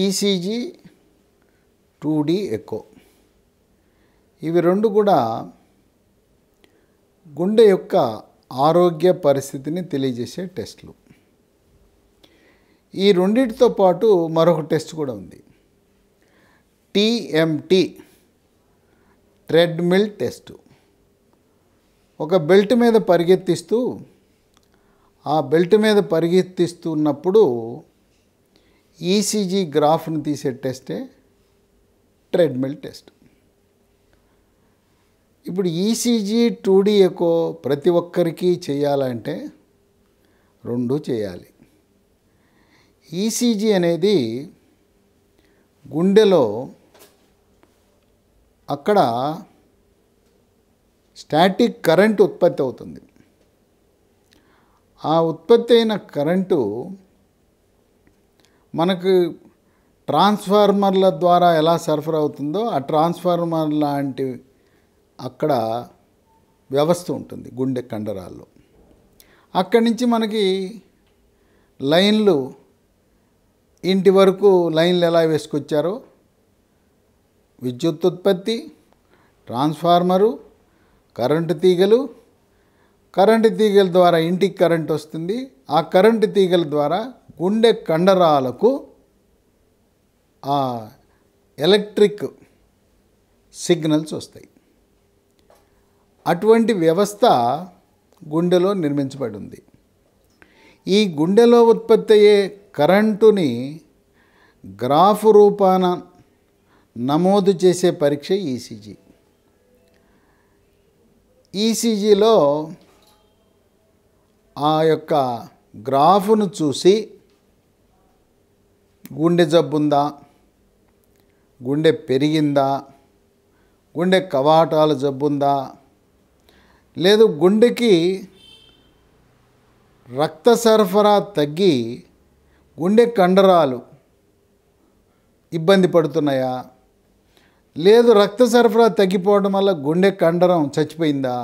ECG two D echo ఇవి రెండు కూడా గుండె యొక్క ఆరోగ్య పరిస్థితిని తెలియజేసే టెస్ట్లు ఈ రెండింటితో పాటు మరొక టెస్ట్ కూడా ఉంది టీఎంటీ ట్రెడ్మిల్ టెస్ట్ ఒక బెల్ట్ మీద పరిగెత్తిస్తూ ఆ బెల్ట్ మీద పరిగెత్తిస్తున్నప్పుడు ఈసీజీ e గ్రాఫ్ని తీసే టెస్టే ట్రెడ్మిల్ టెస్ట్ ఇప్పుడు ఈసీజీ టూడీ ఎకో ప్రతి ఒక్కరికి చేయాలంటే రెండు చేయాలి ఈసీజీ e అనేది గుండెలో అక్కడ స్టాటిక్ కరెంట్ ఉత్పత్తి అవుతుంది ఆ ఉత్పత్తి అయిన కరెంటు మనకు ట్రాన్స్ఫార్మర్ల ద్వారా ఎలా సరఫరా అవుతుందో ఆ ట్రాన్స్ఫార్మర్ లాంటి అక్కడ వ్యవస్థ ఉంటుంది గుండె కండరాల్లో అక్కడి నుంచి మనకి లైన్లు ఇంటి వరకు లైన్లు ఎలా వేసుకొచ్చారో విద్యుత్ ఉత్పత్తి ట్రాన్స్ఫార్మరు కరెంటు తీగలు కరెంటు తీగల ద్వారా ఇంటికి కరెంట్ వస్తుంది ఆ కరెంటు తీగల ద్వారా గుండె కండరాలకు ఆ ఎలక్ట్రిక్ సిగ్నల్స్ వస్తాయి అటువంటి వ్యవస్థ గుండెలో నిర్మించబడి ఉంది ఈ గుండెలో ఉత్పత్తి అయ్యే కరెంటుని గ్రాఫ్ రూపాన నమోదు చేసే పరీక్ష ఈసీజీ e ఈసీజీలో e ఆ యొక్క గ్రాఫ్ను చూసి గుండె జబ్బుందా గుండె పెరిగిందా గుండె కవాటాల జబ్బుందా లేదు గుండెకి రక్త సరఫరా తగ్గి గుండె కండరాలు ఇబ్బంది పడుతున్నాయా లేదు రక్త సరఫరా తగ్గిపోవడం వల్ల గుండె కండరం చచ్చిపోయిందా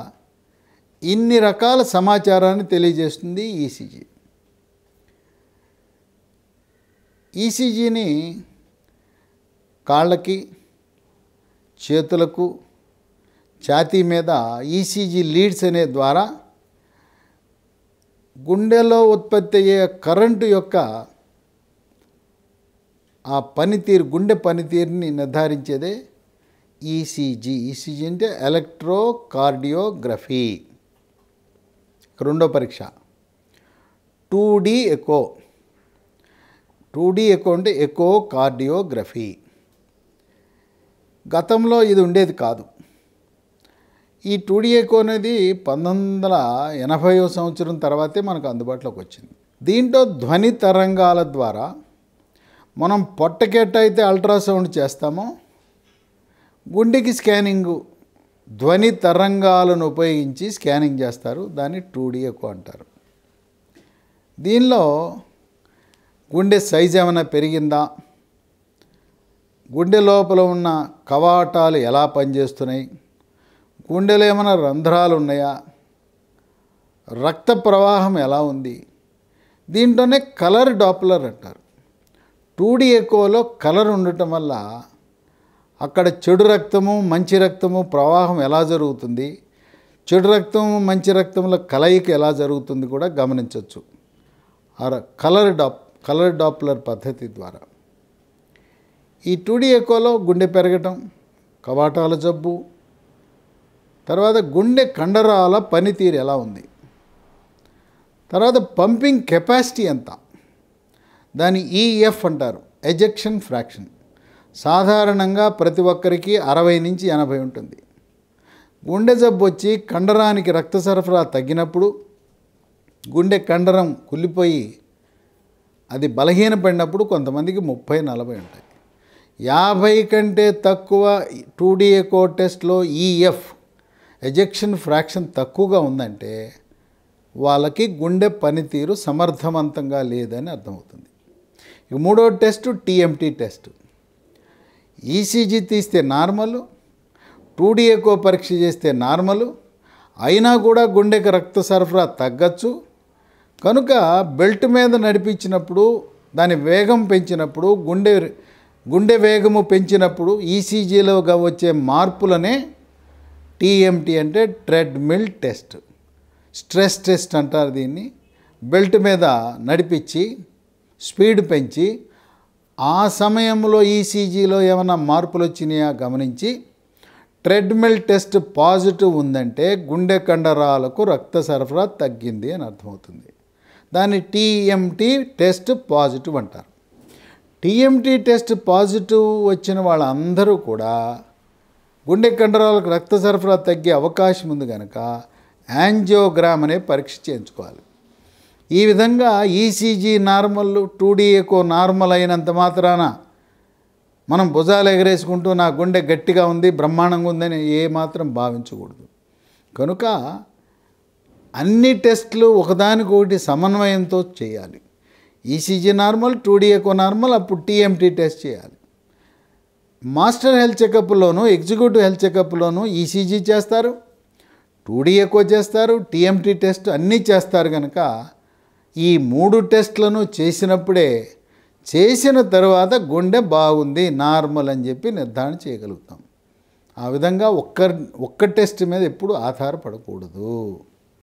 ఇన్ని రకాల సమాచారాన్ని తెలియజేస్తుంది ఈసీజీ ఈసీజీని కాళ్ళకి చేతులకు ఛాతీ మీద ఈసీజీ లీడ్స్ అనే ద్వారా గుండెలో ఉత్పత్తి అయ్యే కరెంటు యొక్క ఆ పనితీరు గుండె పనితీరుని నిర్ధారించేదే ఈసీజీ ఈసీజీ అంటే ఎలక్ట్రో కార్డియోగ్రఫీ రెండో పరీక్ష two D echo two D ఎక్కువ అంటే ఎకో కార్డియోగ్రఫీ గతంలో ఇది ఉండేది కాదు ఈ టూ డీ ఎక్కువ అనేది పంతొమ్మిది వందల ఎనభైవ సంవత్సరం తర్వాతే మనకు అందుబాటులోకి వచ్చింది దీంట్లో ధ్వని తరంగాల ద్వారా మనం అయితే అల్ట్రాసౌండ్ చేస్తామో గుండెకి స్కానింగు ధ్వని తరంగాలను ఉపయోగించి స్కానింగ్ చేస్తారు దాన్ని టూ డీ ఎక్కువ అంటారు దీనిలో గుండె సైజ్ ఏమైనా పెరిగిందా గుండె లోపల ఉన్న కవాటాలు ఎలా పనిచేస్తున్నాయి గుండెలో ఏమైనా రంధ్రాలు ఉన్నాయా రక్త ప్రవాహం ఎలా ఉంది దీంట్లోనే కలర్ డాప్లర్ అంటారు టూడీ ఎక్కువలో కలర్ ఉండటం వల్ల అక్కడ చెడు రక్తము మంచి రక్తము ప్రవాహం ఎలా జరుగుతుంది చెడు రక్తము మంచి రక్తంలో కలయిక ఎలా జరుగుతుంది కూడా గమనించవచ్చు కలర్ డాప్ కలర్ డాప్లర్ పద్ధతి ద్వారా ఈ టూడీ ఎక్కువలో గుండె పెరగటం కవాటాల జబ్బు తర్వాత గుండె కండరాల పనితీరు ఎలా ఉంది తర్వాత పంపింగ్ కెపాసిటీ ఎంత దాని ఈఎఫ్ e అంటారు ఎజెక్షన్ ఫ్రాక్షన్ సాధారణంగా ప్రతి ఒక్కరికి అరవై నుంచి ఎనభై ఉంటుంది గుండె జబ్బు వచ్చి కండరానికి రక్త సరఫరా తగ్గినప్పుడు గుండె కండరం కుళ్ళిపోయి అది బలహీనపడినప్పుడు కొంతమందికి ముప్పై నలభై ఉంటాయి యాభై కంటే తక్కువ టూడీఏ ఎకో టెస్ట్లో ఈఎఫ్ ఎజెక్షన్ ఫ్రాక్షన్ తక్కువగా ఉందంటే వాళ్ళకి గుండె పనితీరు సమర్థవంతంగా లేదని అర్థమవుతుంది ఇక మూడో టెస్ట్ టీఎంటీ టెస్ట్ ఈసీజీ తీస్తే నార్మల్ టూడీఏకో పరీక్ష చేస్తే నార్మల్ అయినా కూడా గుండెకి రక్త సరఫరా తగ్గచ్చు కనుక బెల్ట్ మీద నడిపించినప్పుడు దాని వేగం పెంచినప్పుడు గుండె గుండె వేగము పెంచినప్పుడు ఈసీజీలో e వచ్చే మార్పులనే టీఎంటీ అంటే ట్రెడ్మిల్ టెస్ట్ స్ట్రెస్ టెస్ట్ అంటారు దీన్ని బెల్ట్ మీద నడిపించి స్పీడ్ పెంచి ఆ సమయంలో ఈసీజీలో e ఏమైనా మార్పులు వచ్చినాయా గమనించి ట్రెడ్మిల్ టెస్ట్ పాజిటివ్ ఉందంటే గుండె కండరాలకు రక్త సరఫరా తగ్గింది అని అర్థమవుతుంది దాన్ని టీఎంటీ టెస్ట్ పాజిటివ్ అంటారు టీఎంటీ టెస్ట్ పాజిటివ్ వచ్చిన వాళ్ళందరూ కూడా గుండె కండరాలకు రక్త సరఫరా తగ్గే అవకాశం ఉంది కనుక యాంజియోగ్రామ్ అనే పరీక్ష చేయించుకోవాలి ఈ విధంగా ఈసీజీ నార్మల్ టూడీ ఎక్కువ నార్మల్ అయినంత మాత్రాన మనం భుజాలు ఎగరేసుకుంటూ నా గుండె గట్టిగా ఉంది బ్రహ్మాండంగా ఉందని ఏమాత్రం భావించకూడదు కనుక అన్ని టెస్ట్లు ఒకదానికొకటి సమన్వయంతో చేయాలి ఈసీజీ నార్మల్ టూడీఎకో నార్మల్ అప్పుడు టీఎంటీ టెస్ట్ చేయాలి మాస్టర్ హెల్త్ చెకప్లోను ఎగ్జిక్యూటివ్ హెల్త్ చెకప్లోను ఈసీజీ చేస్తారు టూడీఎకో చేస్తారు టీఎంటీ టెస్ట్ అన్నీ చేస్తారు కనుక ఈ మూడు టెస్టులను చేసినప్పుడే చేసిన తర్వాత గుండె బాగుంది నార్మల్ అని చెప్పి నిర్ధారణ చేయగలుగుతాం ఆ విధంగా ఒక్క ఒక్క టెస్ట్ మీద ఎప్పుడు ఆధారపడకూడదు